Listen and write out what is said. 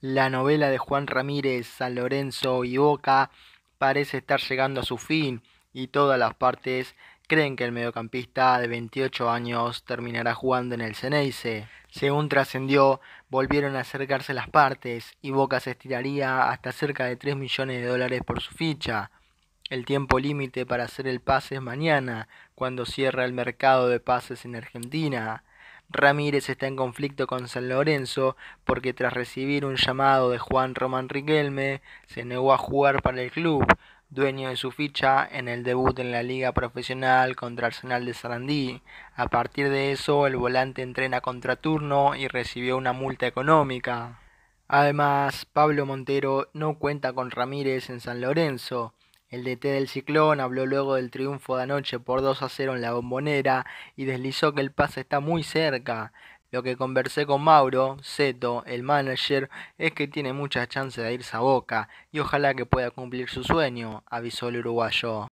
La novela de Juan Ramírez, San Lorenzo y Boca parece estar llegando a su fin y todas las partes creen que el mediocampista de 28 años terminará jugando en el Ceneice. Según trascendió, volvieron a acercarse las partes y Boca se estiraría hasta cerca de 3 millones de dólares por su ficha. El tiempo límite para hacer el pase es mañana, cuando cierra el mercado de pases en Argentina. Ramírez está en conflicto con San Lorenzo porque tras recibir un llamado de Juan Román Riquelme se negó a jugar para el club, dueño de su ficha en el debut en la liga profesional contra Arsenal de Sarandí. A partir de eso el volante entrena contra turno y recibió una multa económica. Además, Pablo Montero no cuenta con Ramírez en San Lorenzo. El DT del Ciclón habló luego del triunfo de anoche por 2 a 0 en la bombonera y deslizó que el pase está muy cerca. Lo que conversé con Mauro, Zeto, el manager, es que tiene muchas chances de irse a Boca y ojalá que pueda cumplir su sueño, avisó el uruguayo.